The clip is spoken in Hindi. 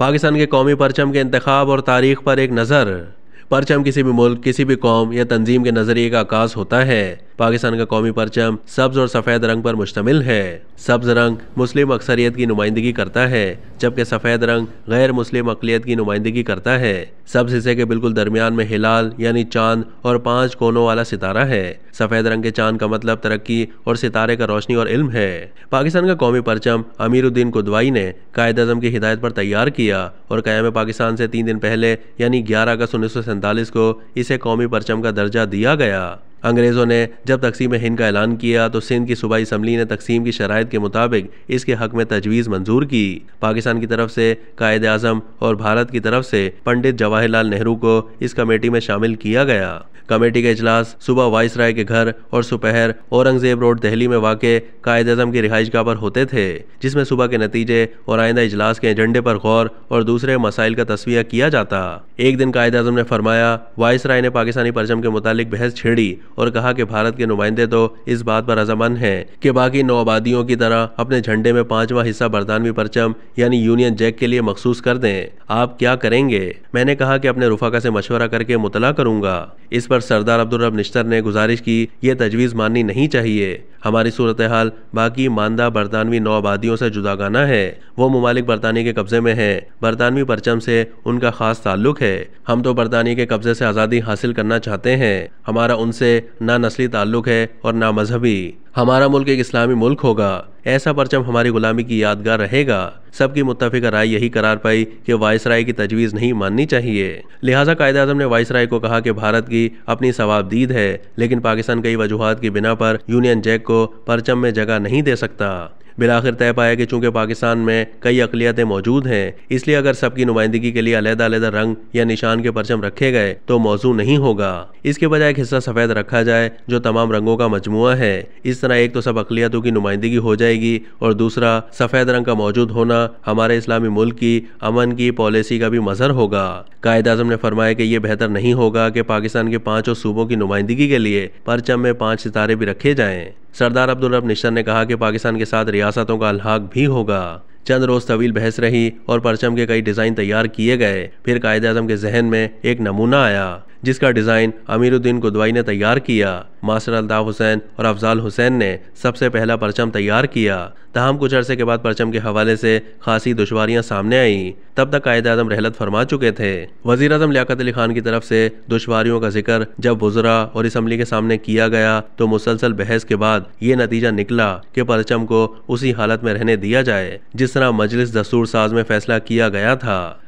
पाकिस्तान के कौमी परचम के इंतखब और तारीख पर एक नज़र परचम किसी भी मुल्क किसी भी कौम या तंजीम के नज़रिए का आगाज़ होता है पाकिस्तान का कौमी परचम सब्ज और सफ़ेद रंग पर मुश्तमिल है सब्ज रंग मुस्लिम अक्सरियत की नुमाइंदगी करता है जबकि सफ़ेद रंग गैर मुस्लिम अकलीत की नुमाइंदगी करता है सब्ज हिस्से के बिल्कुल दरमियान में हिलाल यानी चांद और पांच कोनों वाला सितारा है सफ़ेद रंग के चांद का मतलब तरक्की और सितारे का रोशनी और इल्म है पाकिस्तान का कौमी परचम अमीरुद्दीन कुदवाई ने कायद अजम की हिदायत पर तैयार किया और कयाम पाकिस्तान से तीन दिन पहले यानी ग्यारह अगस्त उन्नीस सौ सैंतालीस को इसे कौमी परचम का दर्जा दिया गया अंग्रेज़ों ने जब तकसीम हिंद का ऐलान किया तो सिंध की सूबाई इसम्बली ने तकसीम की शराइ के मुताबिक इसके हक में तजवीज़ मंजूर की पाकिस्तान की तरफ से कायद अजम और भारत की तरफ से पंडित जवाहरलाल नेहरू को इस कमेटी में शामिल किया गया कमेटी का इजलास सुबह वाइस राय के घर और सुपहर औरंगजेब रोड दहली में वाक़ कायद अजम की रिहाइशगाह पर होते थे जिसमें सुबह के नतीजे और आइंदा इजलास के एजेंडे पर गौर और दूसरे मसाइल का तस्वीर किया जाता एक दिन कायद अजम ने फरमाया वाइस राय ने पाकिस्तानी परचम के मुतालिक बहस छेड़ी और कहा कि भारत के नुमाइंदे तो इस बात पर रजामंद है कि बाकी नौ आबादियों की तरह अपने झंडे में पांचवा हिस्सा बरतानवी परचम यानी यूनियन जैक के लिए मखसूस कर दें आप क्या करेंगे मैंने कहा कि अपने रुफाका से मशवरा करके मुतला करूंगा इस पर सरदार रब निश्तर ने गुजारिश की यह तजवीज़ माननी नहीं चाहिए हमारी सूरत हाल बाकी मानदा बरतानवी नौ आबादियों से जुदागाना है वो ममालिक बरतानी के कब्जे में है बरतानवी परचम से उनका खास ताल्लुक है हम तो बरतानी के कब्जे से आज़ादी हासिल करना चाहते हैं हमारा उनसे ना नस्ली ताल्लुक़ है और ना मजहबी हमारा मुल्क एक इस्लामी मुल्क होगा ऐसा परचम हमारी गुलामी की यादगार रहेगा सबकी मुतफिक राय यही करार पाई कि राय की तजवीज़ नहीं माननी चाहिए लिहाजा कायद अजम ने राय को कहा कि भारत की अपनी सवाबदीद है लेकिन पाकिस्तान कई वजूहत की बिना पर यूनियन जैक को परचम में जगह नहीं दे सकता बिलाखिर तय पाया कि चूंकि पाकिस्तान में कई अकलियतें मौजूद हैं इसलिए अगर सबकी नुमाइंदगी के लिए अलहदा अलहदा रंग या निशान के परचम रखे गए तो मौजू नहीं होगा इसके बजाय एक हिस्सा सफ़ेद रखा जाए जो तमाम रंगों का मजमु है इस तरह एक तो सब अकलियतों की नुमाइंदगी हो जाएगी और दूसरा सफ़ेद रंग का मौजूद होना हमारे इस्लामी मुल्क की अमन की पॉलिसी का भी मजहर होगा कायद आजम ने फरमाया कि यह बेहतर नहीं होगा कि पाकिस्तान के पांचों सूबों की नुमाइंदगी के लिए परचम में पांच सितारे भी रखे जाएं सरदार अब्दुल रब निशर ने कहा कि पाकिस्तान के साथ रियासतों का अलहाक भी होगा चंद रोज तवील बहस रही और परचम के कई डिज़ाइन तैयार किए गए फिर कायद आजम के जहन में एक नमूना आया जिसका डिज़ाइन अमीरुद्दीन गुदवाई ने तैयार किया मास्टर अल्ताफ हुसैन और अफजाल हुसैन ने सबसे पहला परचम तैयार किया तहम कुछ अरसे के बाद परचम के हवाले से खासी दुशवारियां सामने आईं तब तक कायद आजम रहलत फरमा चुके थे वजीर अजम लियाकत अली खान की तरफ से दुशवारियों का जिक्र जब बुजरा और इसम्बली के सामने किया गया तो मुसलसल बहस के बाद ये नतीजा निकला कि परचम को उसी हालत में रहने दिया जाए जिस तरह मजलिस दस्तूर साज में फैसला किया गया था